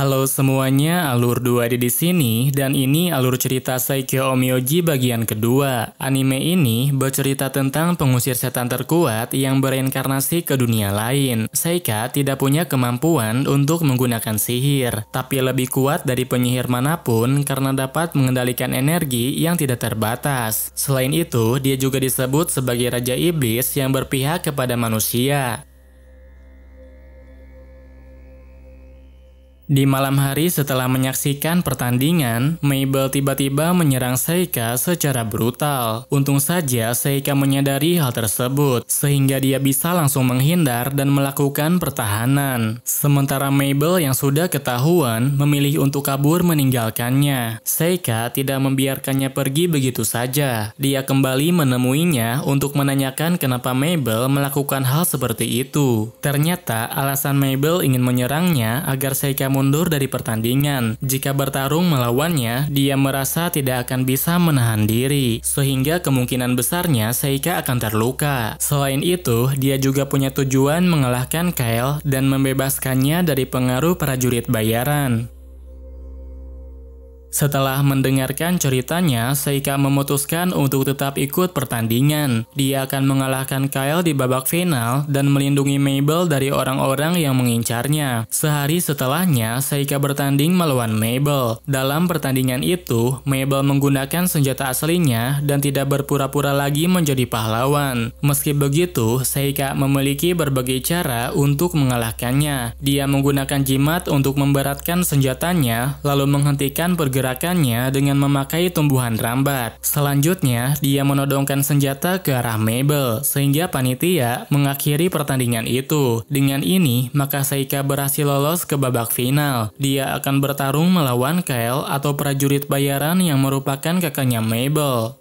Halo semuanya, Alur 2 di sini dan ini alur cerita Saikyo Omiyoji bagian kedua. Anime ini bercerita tentang pengusir setan terkuat yang bereinkarnasi ke dunia lain. Seika tidak punya kemampuan untuk menggunakan sihir, tapi lebih kuat dari penyihir manapun karena dapat mengendalikan energi yang tidak terbatas. Selain itu, dia juga disebut sebagai raja iblis yang berpihak kepada manusia. Di malam hari setelah menyaksikan pertandingan, Mabel tiba-tiba menyerang Seika secara brutal. Untung saja Seika menyadari hal tersebut, sehingga dia bisa langsung menghindar dan melakukan pertahanan. Sementara Mabel yang sudah ketahuan memilih untuk kabur meninggalkannya. Seika tidak membiarkannya pergi begitu saja. Dia kembali menemuinya untuk menanyakan kenapa Mabel melakukan hal seperti itu. Ternyata alasan Mabel ingin menyerangnya agar Seika mundur dari pertandingan. Jika bertarung melawannya, dia merasa tidak akan bisa menahan diri, sehingga kemungkinan besarnya Seika akan terluka. Selain itu, dia juga punya tujuan mengalahkan Kyle dan membebaskannya dari pengaruh prajurit bayaran. Setelah mendengarkan ceritanya, Seika memutuskan untuk tetap ikut pertandingan. Dia akan mengalahkan Kyle di babak final dan melindungi Mabel dari orang-orang yang mengincarnya. Sehari setelahnya, Seika bertanding melawan Mabel. Dalam pertandingan itu, Mabel menggunakan senjata aslinya dan tidak berpura-pura lagi menjadi pahlawan. Meski begitu, Seika memiliki berbagai cara untuk mengalahkannya. Dia menggunakan jimat untuk memberatkan senjatanya, lalu menghentikan pergerakan pergerakannya dengan memakai tumbuhan rambat. Selanjutnya, dia menodongkan senjata ke arah Mabel, sehingga panitia mengakhiri pertandingan itu. Dengan ini, maka Saika berhasil lolos ke babak final. Dia akan bertarung melawan Kyle atau prajurit bayaran yang merupakan kakaknya Mabel.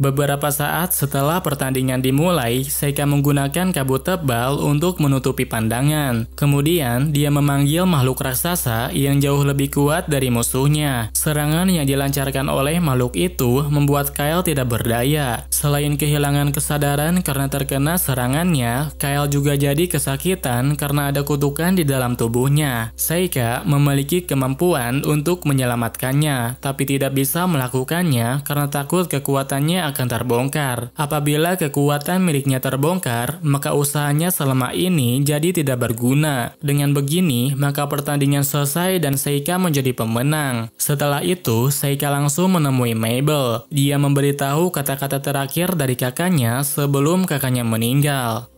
Beberapa saat setelah pertandingan dimulai, Seika menggunakan kabut tebal untuk menutupi pandangan. Kemudian, dia memanggil makhluk raksasa yang jauh lebih kuat dari musuhnya. Serangan yang dilancarkan oleh makhluk itu membuat Kyle tidak berdaya. Selain kehilangan kesadaran karena terkena serangannya, Kyle juga jadi kesakitan karena ada kutukan di dalam tubuhnya. Seika memiliki kemampuan untuk menyelamatkannya, tapi tidak bisa melakukannya karena takut kekuatannya akan terbongkar. Apabila kekuatan miliknya terbongkar, maka usahanya selama ini jadi tidak berguna. Dengan begini, maka pertandingan selesai dan Seika menjadi pemenang. Setelah itu, Seika langsung menemui Mabel. Dia memberitahu kata-kata terakhir dari kakaknya sebelum kakaknya meninggal.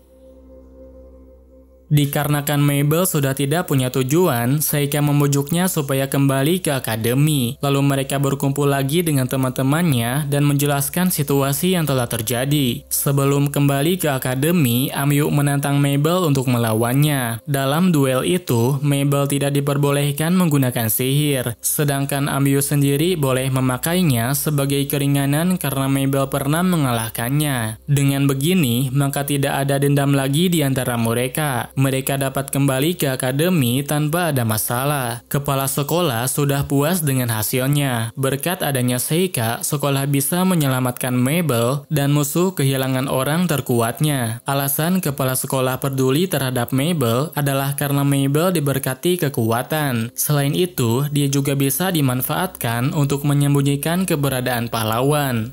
Dikarenakan Mabel sudah tidak punya tujuan, Seika membujuknya supaya kembali ke akademi. Lalu mereka berkumpul lagi dengan teman-temannya dan menjelaskan situasi yang telah terjadi. Sebelum kembali ke akademi, Amyu menantang Mabel untuk melawannya. Dalam duel itu, Mabel tidak diperbolehkan menggunakan sihir, sedangkan Amyu sendiri boleh memakainya sebagai keringanan karena Mabel pernah mengalahkannya. Dengan begini, maka tidak ada dendam lagi di antara mereka. Mereka dapat kembali ke akademi tanpa ada masalah. Kepala sekolah sudah puas dengan hasilnya. Berkat adanya Seika, sekolah bisa menyelamatkan Mabel dan musuh kehilangan orang terkuatnya. Alasan kepala sekolah peduli terhadap Mabel adalah karena Mabel diberkati kekuatan. Selain itu, dia juga bisa dimanfaatkan untuk menyembunyikan keberadaan pahlawan.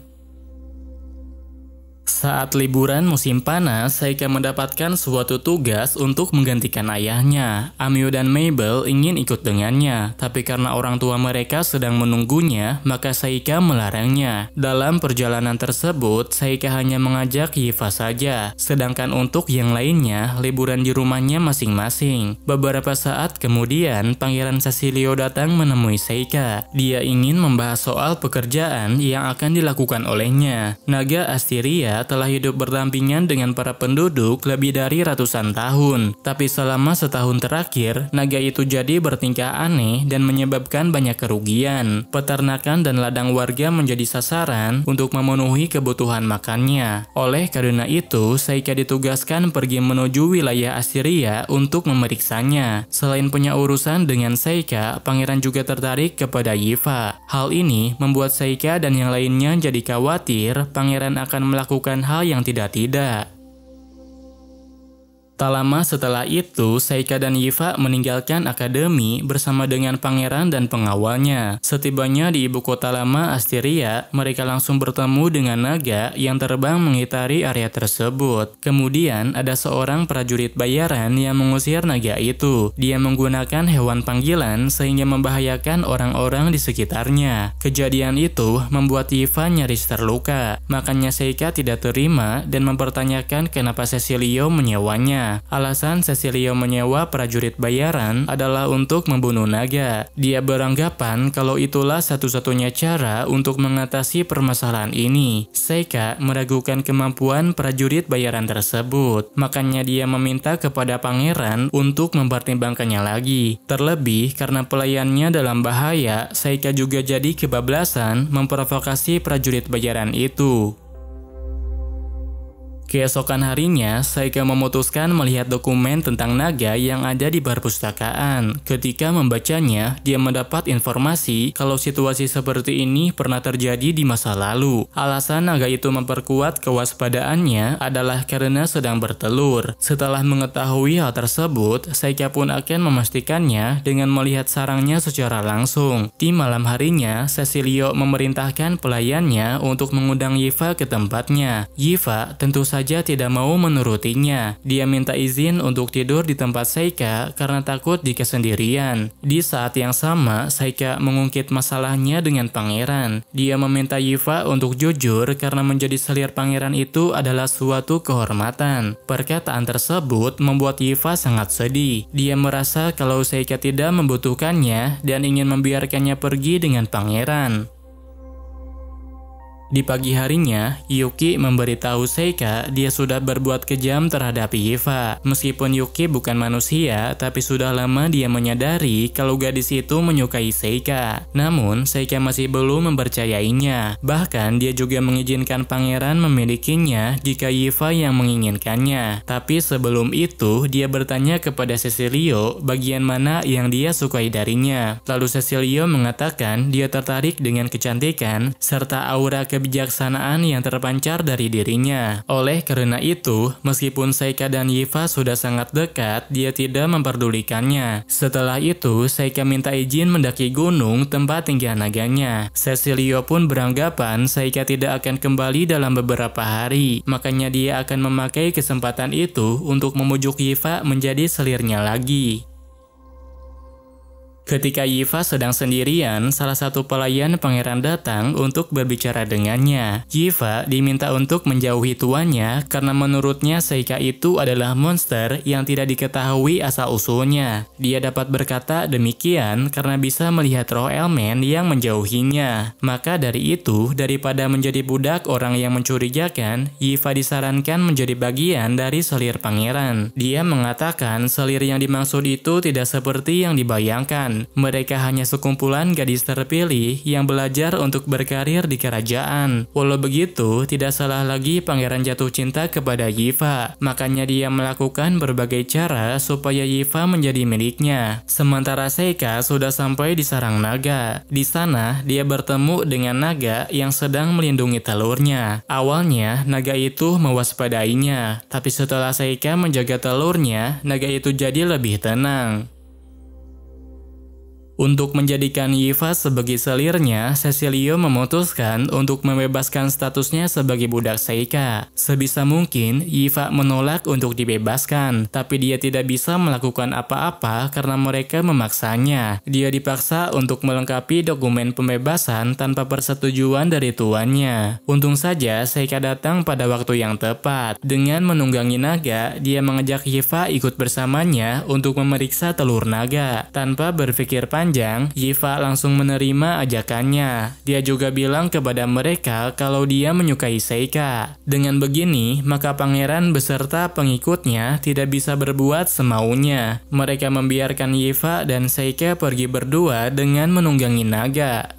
Saat liburan musim panas, Saika mendapatkan suatu tugas untuk menggantikan ayahnya. Amio dan Mabel ingin ikut dengannya, tapi karena orang tua mereka sedang menunggunya, maka Saika melarangnya. Dalam perjalanan tersebut, Saika hanya mengajak Yiva saja, sedangkan untuk yang lainnya, liburan di rumahnya masing-masing. Beberapa saat kemudian, Pangeran Cecilio datang menemui Saika Dia ingin membahas soal pekerjaan yang akan dilakukan olehnya. Naga Astiria telah hidup berdampingan dengan para penduduk lebih dari ratusan tahun. Tapi selama setahun terakhir, naga itu jadi bertingkah aneh dan menyebabkan banyak kerugian. Peternakan dan ladang warga menjadi sasaran untuk memenuhi kebutuhan makannya. Oleh karena itu, Saika ditugaskan pergi menuju wilayah Assyria untuk memeriksanya. Selain punya urusan dengan Saika, pangeran juga tertarik kepada Yifa. Hal ini membuat Saika dan yang lainnya jadi khawatir pangeran akan melakukan melakukan hal yang tidak-tidak. Tak lama setelah itu, Seika dan Yifa meninggalkan akademi bersama dengan pangeran dan pengawalnya. Setibanya di ibu kota lama Astiria, mereka langsung bertemu dengan naga yang terbang mengitari area tersebut. Kemudian, ada seorang prajurit bayaran yang mengusir naga itu. Dia menggunakan hewan panggilan sehingga membahayakan orang-orang di sekitarnya. Kejadian itu membuat Yifa nyaris terluka. Makanya Seika tidak terima dan mempertanyakan kenapa Cecilio menyewanya. Alasan Cecilio menyewa prajurit bayaran adalah untuk membunuh naga. Dia beranggapan kalau itulah satu-satunya cara untuk mengatasi permasalahan ini. Seika meragukan kemampuan prajurit bayaran tersebut. Makanya dia meminta kepada pangeran untuk mempertimbangkannya lagi. Terlebih karena pelayannya dalam bahaya, Seika juga jadi kebablasan memprovokasi prajurit bayaran itu. Keesokan harinya, Saika memutuskan melihat dokumen tentang naga yang ada di perpustakaan. Ketika membacanya, dia mendapat informasi kalau situasi seperti ini pernah terjadi di masa lalu. Alasan naga itu memperkuat kewaspadaannya adalah karena sedang bertelur. Setelah mengetahui hal tersebut, Saika pun akan memastikannya dengan melihat sarangnya secara langsung. Di malam harinya, Cecilio memerintahkan pelayannya untuk mengundang Yiva ke tempatnya. Yiva tentu saja saja tidak mau menurutinya. Dia minta izin untuk tidur di tempat Seika karena takut jika sendirian. Di saat yang sama, Seika mengungkit masalahnya dengan pangeran. Dia meminta Yiva untuk jujur karena menjadi selir pangeran itu adalah suatu kehormatan. Perkataan tersebut membuat Yiva sangat sedih. Dia merasa kalau Seika tidak membutuhkannya dan ingin membiarkannya pergi dengan pangeran. Di pagi harinya, Yuki memberitahu Seika dia sudah berbuat kejam terhadap Yiva. Meskipun Yuki bukan manusia, tapi sudah lama dia menyadari kalau gadis itu menyukai Seika. Namun, Seika masih belum mempercayainya. Bahkan, dia juga mengizinkan pangeran memilikinya jika Yiva yang menginginkannya. Tapi sebelum itu, dia bertanya kepada Cecilio bagian mana yang dia sukai darinya. Lalu Cecilio mengatakan dia tertarik dengan kecantikan serta aura ke kebijaksanaan yang terpancar dari dirinya. Oleh karena itu, meskipun Seika dan Yifa sudah sangat dekat, dia tidak memperdulikannya. Setelah itu, Seika minta izin mendaki gunung tempat tinggi naganya. Cecilio pun beranggapan Seika tidak akan kembali dalam beberapa hari, makanya dia akan memakai kesempatan itu untuk memujuk Yifa menjadi selirnya lagi. Ketika Yiva sedang sendirian, salah satu pelayan pangeran datang untuk berbicara dengannya. Yiva diminta untuk menjauhi tuannya karena menurutnya Seika itu adalah monster yang tidak diketahui asal-usulnya. Dia dapat berkata demikian karena bisa melihat roh elemen yang menjauhinya. Maka dari itu, daripada menjadi budak orang yang mencurigakan, Yiva disarankan menjadi bagian dari selir pangeran. Dia mengatakan selir yang dimaksud itu tidak seperti yang dibayangkan mereka hanya sekumpulan gadis terpilih yang belajar untuk berkarir di kerajaan. Walau begitu, tidak salah lagi pangeran jatuh cinta kepada Yifa. Makanya dia melakukan berbagai cara supaya Yifa menjadi miliknya. Sementara Seika sudah sampai di sarang naga. Di sana, dia bertemu dengan naga yang sedang melindungi telurnya. Awalnya, naga itu mewaspadainya, tapi setelah Seika menjaga telurnya, naga itu jadi lebih tenang. Untuk menjadikan Yiva sebagai selirnya, Cecilio memutuskan untuk membebaskan statusnya sebagai budak Seika. Sebisa mungkin, Yiva menolak untuk dibebaskan, tapi dia tidak bisa melakukan apa-apa karena mereka memaksanya. Dia dipaksa untuk melengkapi dokumen pembebasan tanpa persetujuan dari tuannya. Untung saja, Seika datang pada waktu yang tepat. Dengan menunggangi naga, dia mengajak Yiva ikut bersamanya untuk memeriksa telur naga, tanpa berpikir panjang panjang, Yifa langsung menerima ajakannya. Dia juga bilang kepada mereka kalau dia menyukai Seika. Dengan begini, maka pangeran beserta pengikutnya tidak bisa berbuat semaunya. Mereka membiarkan Yifa dan Seika pergi berdua dengan menunggangi naga.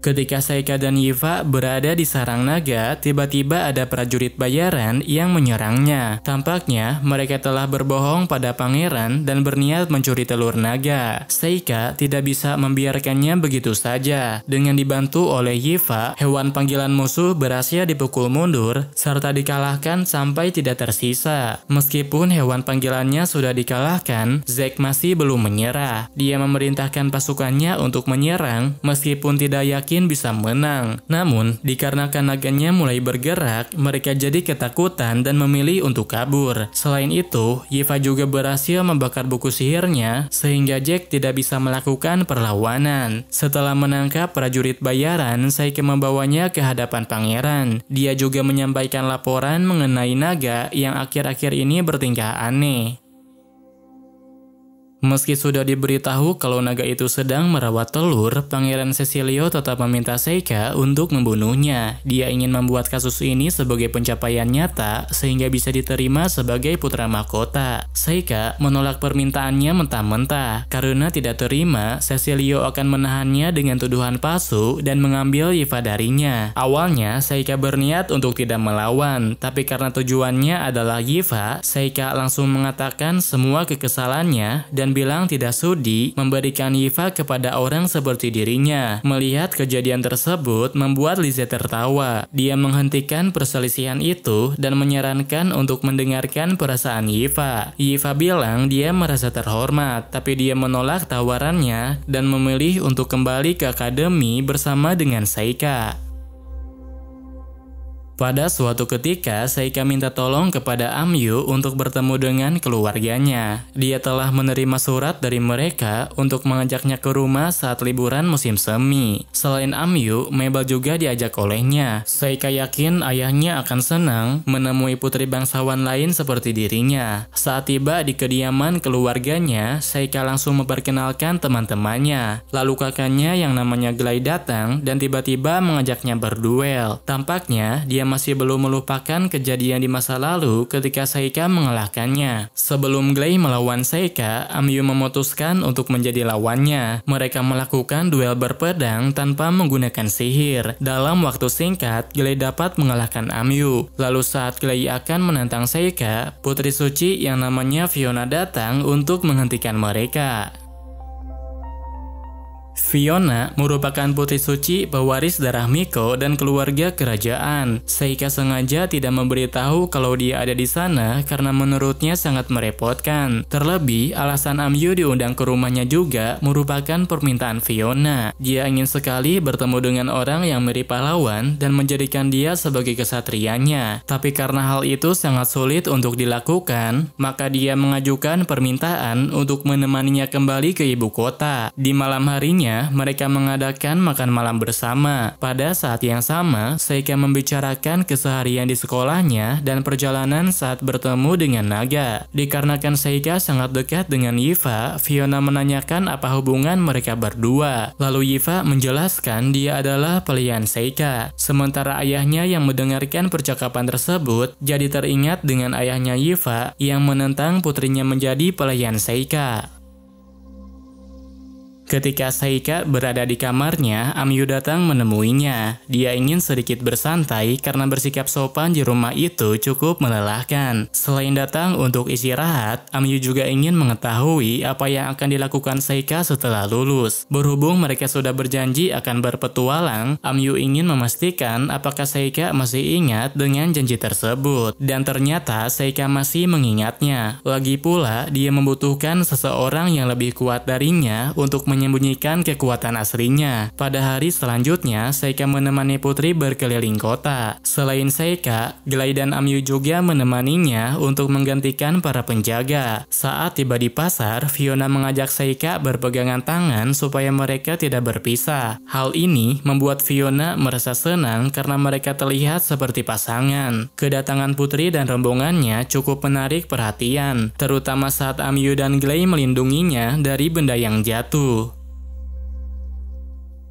Ketika Saika dan Yiva berada di sarang naga, tiba-tiba ada prajurit bayaran yang menyerangnya. Tampaknya mereka telah berbohong pada pangeran dan berniat mencuri telur naga. Saika tidak bisa membiarkannya begitu saja. Dengan dibantu oleh Yiva, hewan panggilan musuh berhasil dipukul mundur serta dikalahkan sampai tidak tersisa. Meskipun hewan panggilannya sudah dikalahkan, Zack masih belum menyerah. Dia memerintahkan pasukannya untuk menyerang meskipun tidak yakin yakin bisa menang. Namun, dikarenakan naganya mulai bergerak, mereka jadi ketakutan dan memilih untuk kabur. Selain itu, Yiva juga berhasil membakar buku sihirnya sehingga Jack tidak bisa melakukan perlawanan. Setelah menangkap prajurit bayaran, Saike membawanya ke hadapan pangeran. Dia juga menyampaikan laporan mengenai naga yang akhir-akhir ini bertingkah aneh. Meski sudah diberitahu kalau naga itu sedang merawat telur, Pangeran Cecilio tetap meminta Seika untuk membunuhnya. Dia ingin membuat kasus ini sebagai pencapaian nyata sehingga bisa diterima sebagai putra mahkota. Seika menolak permintaannya mentah-mentah. Karena tidak terima, Cecilio akan menahannya dengan tuduhan palsu dan mengambil Yiva darinya. Awalnya, Seika berniat untuk tidak melawan, tapi karena tujuannya adalah Yiva, Seika langsung mengatakan semua kekesalannya dan bilang tidak sudi memberikan Yiva kepada orang seperti dirinya. Melihat kejadian tersebut membuat Lize tertawa. Dia menghentikan perselisihan itu dan menyarankan untuk mendengarkan perasaan Yiva. Yiva bilang dia merasa terhormat, tapi dia menolak tawarannya dan memilih untuk kembali ke akademi bersama dengan Saika. Pada suatu ketika, Seika minta tolong kepada Amyu untuk bertemu dengan keluarganya. Dia telah menerima surat dari mereka untuk mengajaknya ke rumah saat liburan musim semi. Selain Amyu, Mebel juga diajak olehnya. Seika yakin ayahnya akan senang menemui putri bangsawan lain seperti dirinya. Saat tiba di kediaman keluarganya, Seika langsung memperkenalkan teman-temannya. Lalu kakaknya yang namanya Glai datang dan tiba-tiba mengajaknya berduel. Tampaknya, dia masih belum melupakan kejadian di masa lalu ketika Seika mengalahkannya. Sebelum Glay melawan Seika, Amyu memutuskan untuk menjadi lawannya. Mereka melakukan duel berpedang tanpa menggunakan sihir. Dalam waktu singkat, Glay dapat mengalahkan Amyu. Lalu saat Glay akan menantang Seika, Putri Suci yang namanya Fiona datang untuk menghentikan mereka. Fiona merupakan putri suci pewaris darah Miko dan keluarga kerajaan. Seika sengaja tidak memberitahu kalau dia ada di sana karena menurutnya sangat merepotkan. Terlebih, alasan Amyu diundang ke rumahnya juga merupakan permintaan Fiona. Dia ingin sekali bertemu dengan orang yang mirip pahlawan dan menjadikan dia sebagai kesatrianya. Tapi karena hal itu sangat sulit untuk dilakukan, maka dia mengajukan permintaan untuk menemaninya kembali ke ibu kota. Di malam harinya, mereka mengadakan makan malam bersama. Pada saat yang sama, Seika membicarakan keseharian di sekolahnya dan perjalanan saat bertemu dengan Naga. Dikarenakan Seika sangat dekat dengan Yiva, Fiona menanyakan apa hubungan mereka berdua. Lalu Yiva menjelaskan dia adalah pelayan Seika. Sementara ayahnya yang mendengarkan percakapan tersebut jadi teringat dengan ayahnya Yiva yang menentang putrinya menjadi pelayan Seika. Ketika Seika berada di kamarnya, Amyu datang menemuinya. Dia ingin sedikit bersantai karena bersikap sopan di rumah itu cukup melelahkan. Selain datang untuk istirahat, Amyu juga ingin mengetahui apa yang akan dilakukan Seika setelah lulus. Berhubung mereka sudah berjanji akan berpetualang, Amyu ingin memastikan apakah Seika masih ingat dengan janji tersebut. Dan ternyata Seika masih mengingatnya. Lagi pula, dia membutuhkan seseorang yang lebih kuat darinya untuk menyembunyikan kekuatan aslinya. Pada hari selanjutnya, Seika menemani Putri berkeliling kota. Selain Seika, Glai dan Amyu juga menemaninya untuk menggantikan para penjaga. Saat tiba di pasar, Fiona mengajak Seika berpegangan tangan supaya mereka tidak berpisah. Hal ini membuat Fiona merasa senang karena mereka terlihat seperti pasangan. Kedatangan Putri dan rombongannya cukup menarik perhatian, terutama saat Amyu dan Glay melindunginya dari benda yang jatuh.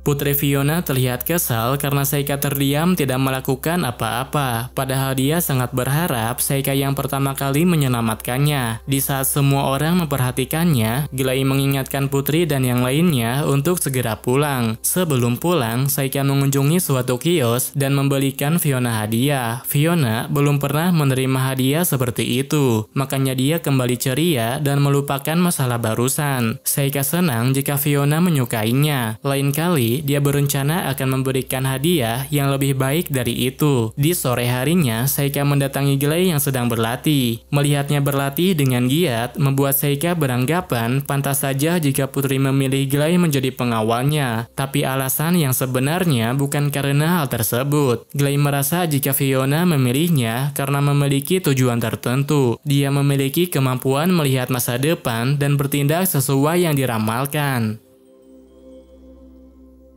Putri Fiona terlihat kesal karena Seika terdiam tidak melakukan apa-apa, padahal dia sangat berharap Seika yang pertama kali menyelamatkannya. Di saat semua orang memperhatikannya, Gilai mengingatkan Putri dan yang lainnya untuk segera pulang. Sebelum pulang, Seika mengunjungi suatu kios dan membelikan Fiona hadiah. Fiona belum pernah menerima hadiah seperti itu, makanya dia kembali ceria dan melupakan masalah barusan. Seika senang jika Fiona menyukainya. Lain kali, dia berencana akan memberikan hadiah yang lebih baik dari itu. Di sore harinya, Seika mendatangi Glei yang sedang berlatih. Melihatnya berlatih dengan giat, membuat Seika beranggapan pantas saja jika putri memilih Glei menjadi pengawalnya. Tapi alasan yang sebenarnya bukan karena hal tersebut. Glei merasa jika Fiona memilihnya karena memiliki tujuan tertentu. Dia memiliki kemampuan melihat masa depan dan bertindak sesuai yang diramalkan.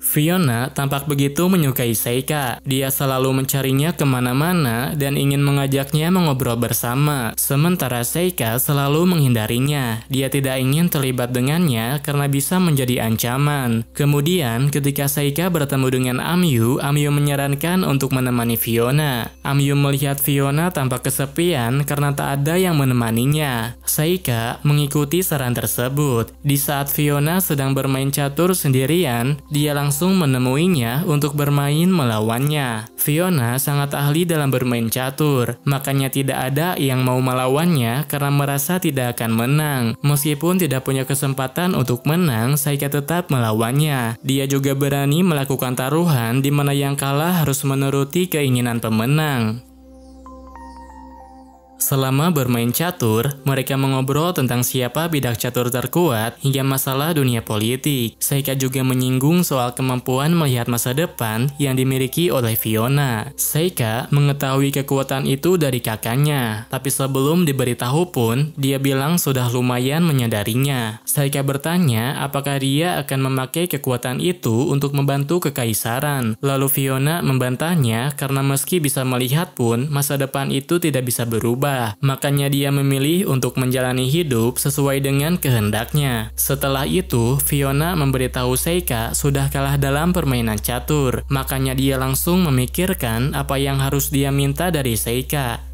Fiona tampak begitu menyukai Seika. Dia selalu mencarinya kemana-mana dan ingin mengajaknya mengobrol bersama. Sementara Seika selalu menghindarinya. Dia tidak ingin terlibat dengannya karena bisa menjadi ancaman. Kemudian ketika Seika bertemu dengan Amyu, Amyu menyarankan untuk menemani Fiona. Amyu melihat Fiona tampak kesepian karena tak ada yang menemaninya. Seika mengikuti saran tersebut. Di saat Fiona sedang bermain catur sendirian, dia langsung langsung menemuinya untuk bermain melawannya. Fiona sangat ahli dalam bermain catur, makanya tidak ada yang mau melawannya karena merasa tidak akan menang. Meskipun tidak punya kesempatan untuk menang, Saika tetap melawannya. Dia juga berani melakukan taruhan di mana yang kalah harus menuruti keinginan pemenang. Selama bermain catur, mereka mengobrol tentang siapa bidak catur terkuat hingga masalah dunia politik. Seika juga menyinggung soal kemampuan melihat masa depan yang dimiliki oleh Fiona. Seika mengetahui kekuatan itu dari kakaknya, tapi sebelum diberitahu pun, dia bilang sudah lumayan menyadarinya. Seika bertanya apakah dia akan memakai kekuatan itu untuk membantu kekaisaran. Lalu Fiona membantahnya karena meski bisa melihat pun, masa depan itu tidak bisa berubah berubah, makanya dia memilih untuk menjalani hidup sesuai dengan kehendaknya. Setelah itu, Fiona memberitahu Seika sudah kalah dalam permainan catur, makanya dia langsung memikirkan apa yang harus dia minta dari Seika.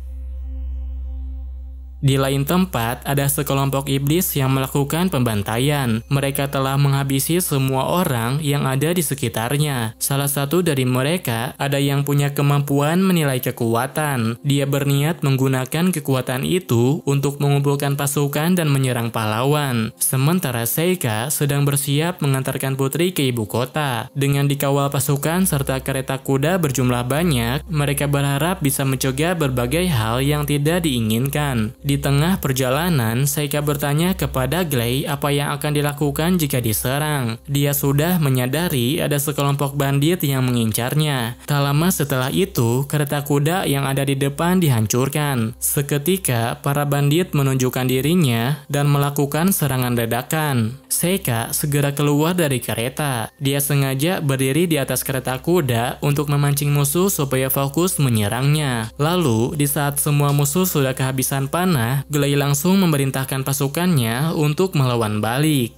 Di lain tempat, ada sekelompok iblis yang melakukan pembantaian. Mereka telah menghabisi semua orang yang ada di sekitarnya. Salah satu dari mereka ada yang punya kemampuan menilai kekuatan. Dia berniat menggunakan kekuatan itu untuk mengumpulkan pasukan dan menyerang pahlawan. Sementara Seika sedang bersiap mengantarkan putri ke ibu kota. Dengan dikawal pasukan serta kereta kuda berjumlah banyak, mereka berharap bisa mencegah berbagai hal yang tidak diinginkan. Di tengah perjalanan, Seika bertanya kepada Glei apa yang akan dilakukan jika diserang. Dia sudah menyadari ada sekelompok bandit yang mengincarnya. Tak lama setelah itu, kereta kuda yang ada di depan dihancurkan. Seketika, para bandit menunjukkan dirinya dan melakukan serangan dadakan. Seika segera keluar dari kereta. Dia sengaja berdiri di atas kereta kuda untuk memancing musuh supaya fokus menyerangnya. Lalu, di saat semua musuh sudah kehabisan panah, sana, Gelai langsung memerintahkan pasukannya untuk melawan balik.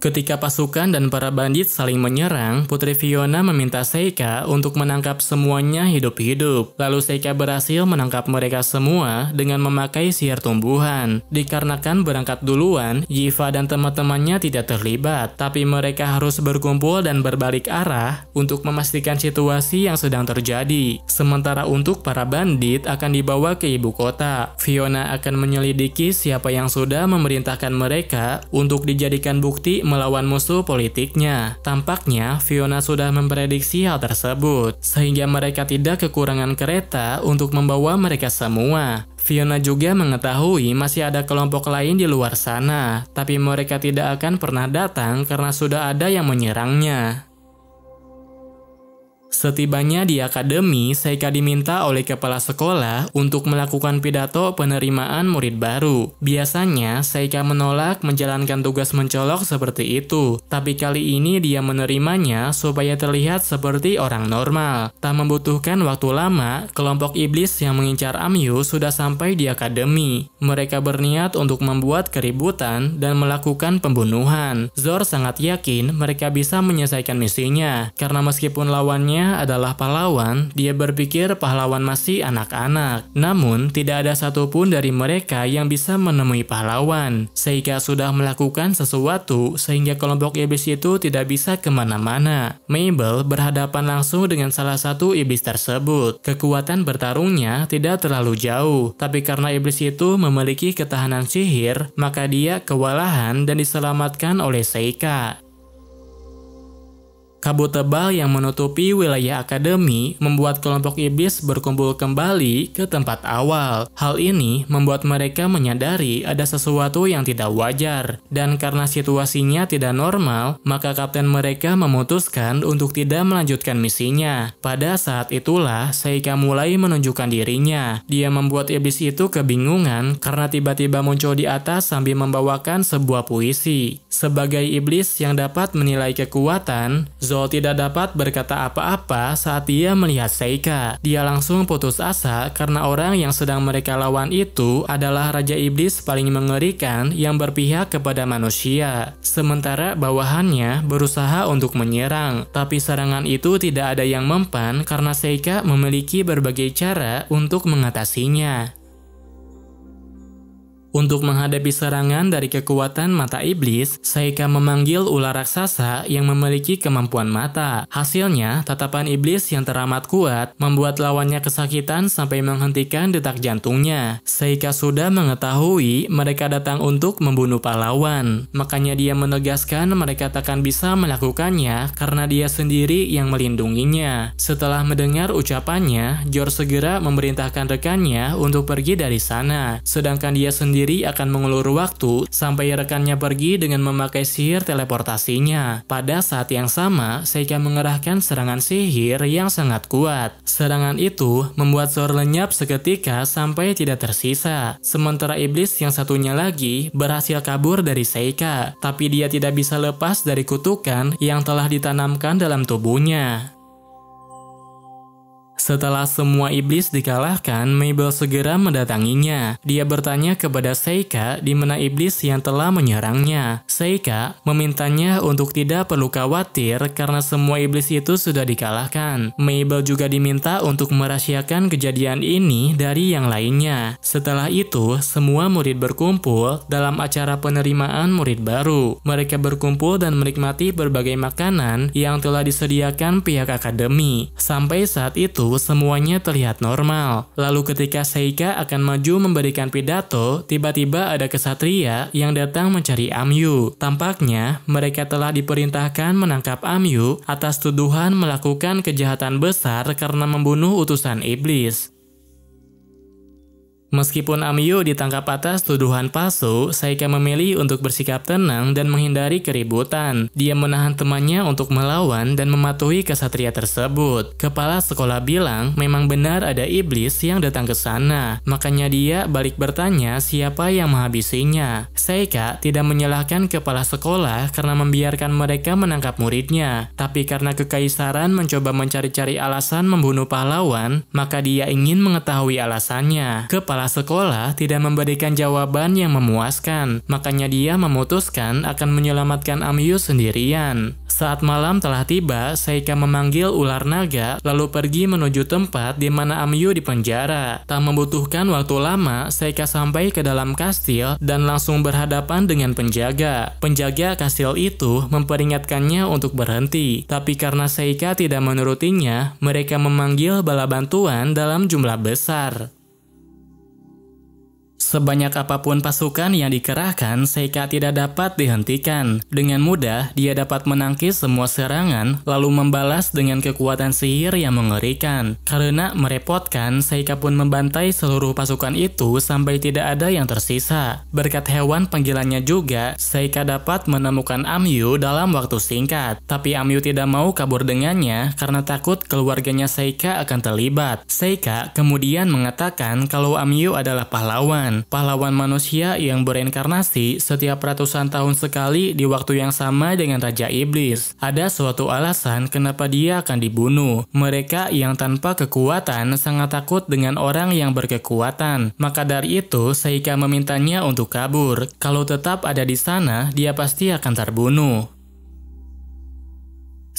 Ketika pasukan dan para bandit saling menyerang, Putri Fiona meminta Seika untuk menangkap semuanya hidup-hidup. Lalu Seika berhasil menangkap mereka semua dengan memakai sihir tumbuhan. Dikarenakan berangkat duluan, Yiva dan teman-temannya tidak terlibat, tapi mereka harus berkumpul dan berbalik arah untuk memastikan situasi yang sedang terjadi. Sementara untuk para bandit akan dibawa ke ibu kota. Fiona akan menyelidiki siapa yang sudah memerintahkan mereka untuk dijadikan bukti melawan musuh politiknya. Tampaknya Fiona sudah memprediksi hal tersebut, sehingga mereka tidak kekurangan kereta untuk membawa mereka semua. Fiona juga mengetahui masih ada kelompok lain di luar sana, tapi mereka tidak akan pernah datang karena sudah ada yang menyerangnya. Setibanya di akademi, Seika diminta oleh kepala sekolah untuk melakukan pidato penerimaan murid baru. Biasanya, Seika menolak menjalankan tugas mencolok seperti itu, tapi kali ini dia menerimanya supaya terlihat seperti orang normal. Tak membutuhkan waktu lama, kelompok iblis yang mengincar Amyu sudah sampai di akademi. Mereka berniat untuk membuat keributan dan melakukan pembunuhan. Zor sangat yakin mereka bisa menyelesaikan misinya, karena meskipun lawannya adalah pahlawan, dia berpikir pahlawan masih anak-anak. Namun, tidak ada satupun dari mereka yang bisa menemui pahlawan. Seika sudah melakukan sesuatu, sehingga kelompok iblis itu tidak bisa kemana-mana. Mabel berhadapan langsung dengan salah satu iblis tersebut. Kekuatan bertarungnya tidak terlalu jauh, tapi karena iblis itu memiliki ketahanan sihir, maka dia kewalahan dan diselamatkan oleh Seika. Kabut tebal yang menutupi wilayah akademi membuat kelompok iblis berkumpul kembali ke tempat awal. Hal ini membuat mereka menyadari ada sesuatu yang tidak wajar, dan karena situasinya tidak normal, maka kapten mereka memutuskan untuk tidak melanjutkan misinya. Pada saat itulah, Seika mulai menunjukkan dirinya. Dia membuat iblis itu kebingungan karena tiba-tiba muncul di atas sambil membawakan sebuah puisi. Sebagai iblis yang dapat menilai kekuatan, Zol tidak dapat berkata apa-apa saat ia melihat Seika. Dia langsung putus asa karena orang yang sedang mereka lawan itu adalah Raja Iblis paling mengerikan yang berpihak kepada manusia. Sementara bawahannya berusaha untuk menyerang, tapi serangan itu tidak ada yang mempan karena Seika memiliki berbagai cara untuk mengatasinya. Untuk menghadapi serangan dari kekuatan mata iblis, Saika memanggil ular raksasa yang memiliki kemampuan mata. Hasilnya, tatapan iblis yang teramat kuat membuat lawannya kesakitan sampai menghentikan detak jantungnya. Saika sudah mengetahui mereka datang untuk membunuh pahlawan. Makanya dia menegaskan mereka takkan bisa melakukannya karena dia sendiri yang melindunginya. Setelah mendengar ucapannya, George segera memerintahkan rekannya untuk pergi dari sana. Sedangkan dia sendiri sendiri akan mengulur waktu sampai rekannya pergi dengan memakai sihir teleportasinya. Pada saat yang sama, Seika mengerahkan serangan sihir yang sangat kuat. Serangan itu membuat Zor lenyap seketika sampai tidak tersisa. Sementara iblis yang satunya lagi berhasil kabur dari Seika, tapi dia tidak bisa lepas dari kutukan yang telah ditanamkan dalam tubuhnya. Setelah semua iblis dikalahkan, Mabel segera mendatanginya. Dia bertanya kepada Seika di mana iblis yang telah menyerangnya. Seika memintanya untuk tidak perlu khawatir karena semua iblis itu sudah dikalahkan. Mabel juga diminta untuk merahasiakan kejadian ini dari yang lainnya. Setelah itu, semua murid berkumpul dalam acara penerimaan murid baru. Mereka berkumpul dan menikmati berbagai makanan yang telah disediakan pihak akademi. Sampai saat itu, semuanya terlihat normal. Lalu ketika Seika akan maju memberikan pidato, tiba-tiba ada kesatria yang datang mencari Amyu. Tampaknya mereka telah diperintahkan menangkap Amyu atas tuduhan melakukan kejahatan besar karena membunuh utusan iblis. Meskipun Amio ditangkap atas tuduhan palsu, Saika memilih untuk bersikap tenang dan menghindari keributan. Dia menahan temannya untuk melawan dan mematuhi kesatria tersebut. Kepala sekolah bilang memang benar ada iblis yang datang ke sana. Makanya dia balik bertanya siapa yang menghabisinya. Saika tidak menyalahkan kepala sekolah karena membiarkan mereka menangkap muridnya. Tapi karena kekaisaran mencoba mencari-cari alasan membunuh pahlawan, maka dia ingin mengetahui alasannya. Kepala Kepala sekolah tidak memberikan jawaban yang memuaskan, makanya dia memutuskan akan menyelamatkan Amyu sendirian. Saat malam telah tiba, Seika memanggil ular naga lalu pergi menuju tempat di mana Amyu dipenjara. Tak membutuhkan waktu lama, Seika sampai ke dalam kastil dan langsung berhadapan dengan penjaga. Penjaga kastil itu memperingatkannya untuk berhenti, tapi karena Seika tidak menurutinya, mereka memanggil bala bantuan dalam jumlah besar. Sebanyak apapun pasukan yang dikerahkan, Seika tidak dapat dihentikan. Dengan mudah, dia dapat menangkis semua serangan, lalu membalas dengan kekuatan sihir yang mengerikan. Karena merepotkan, Seika pun membantai seluruh pasukan itu sampai tidak ada yang tersisa. Berkat hewan panggilannya juga, Seika dapat menemukan Amyu dalam waktu singkat. Tapi Amyu tidak mau kabur dengannya karena takut keluarganya Seika akan terlibat. Seika kemudian mengatakan kalau Amyu adalah pahlawan pahlawan manusia yang berinkarnasi setiap ratusan tahun sekali di waktu yang sama dengan Raja Iblis. Ada suatu alasan kenapa dia akan dibunuh. Mereka yang tanpa kekuatan sangat takut dengan orang yang berkekuatan. Maka dari itu, Seika memintanya untuk kabur. Kalau tetap ada di sana, dia pasti akan terbunuh.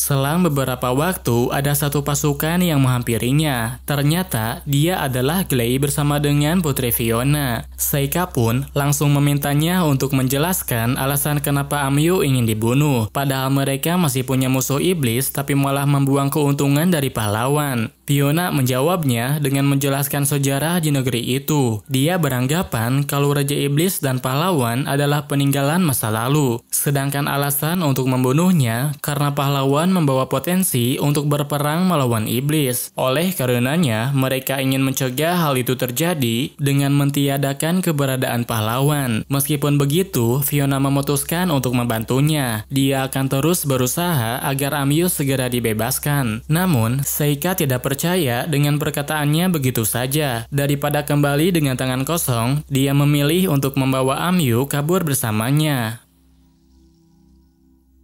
Selang beberapa waktu, ada satu pasukan yang menghampirinya. Ternyata, dia adalah Glei bersama dengan Putri Fiona. Seika pun langsung memintanya untuk menjelaskan alasan kenapa Amyu ingin dibunuh. Padahal mereka masih punya musuh iblis, tapi malah membuang keuntungan dari pahlawan. Fiona menjawabnya dengan menjelaskan sejarah di negeri itu. Dia beranggapan kalau Raja Iblis dan pahlawan adalah peninggalan masa lalu, sedangkan alasan untuk membunuhnya karena pahlawan membawa potensi untuk berperang melawan iblis. Oleh karenanya, mereka ingin mencegah hal itu terjadi dengan mentiadakan keberadaan pahlawan. Meskipun begitu, Fiona memutuskan untuk membantunya. Dia akan terus berusaha agar Amius segera dibebaskan. Namun, Seika tidak percaya percaya dengan perkataannya begitu saja. Daripada kembali dengan tangan kosong, dia memilih untuk membawa Amyu kabur bersamanya.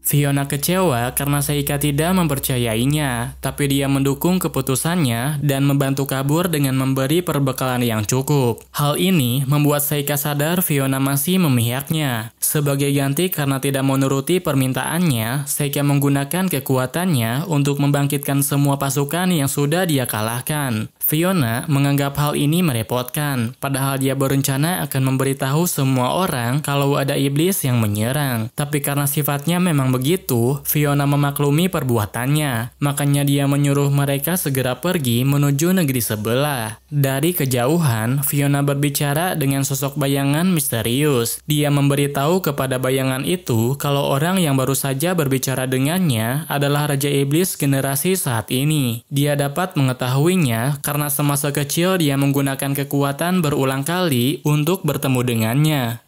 Fiona kecewa karena Seika tidak mempercayainya, tapi dia mendukung keputusannya dan membantu kabur dengan memberi perbekalan yang cukup. Hal ini membuat Seika sadar Fiona masih memihaknya. Sebagai ganti karena tidak menuruti permintaannya, Seika menggunakan kekuatannya untuk membangkitkan semua pasukan yang sudah dia kalahkan. Fiona menganggap hal ini merepotkan, padahal dia berencana akan memberitahu semua orang kalau ada iblis yang menyerang. Tapi karena sifatnya memang begitu, Fiona memaklumi perbuatannya. Makanya dia menyuruh mereka segera pergi menuju negeri sebelah. Dari kejauhan, Fiona berbicara dengan sosok bayangan misterius. Dia memberitahu kepada bayangan itu kalau orang yang baru saja berbicara dengannya adalah Raja Iblis generasi saat ini. Dia dapat mengetahuinya karena karena semasa kecil dia menggunakan kekuatan berulang kali untuk bertemu dengannya.